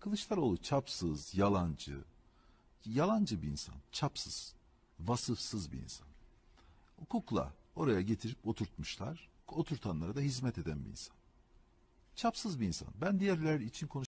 Kılıçdaroğlu çapsız, yalancı, yalancı bir insan, çapsız, vasıfsız bir insan. Kukla oraya getirip oturtmuşlar, oturtanlara da hizmet eden bir insan. Çapsız bir insan. Ben diğerler için konuş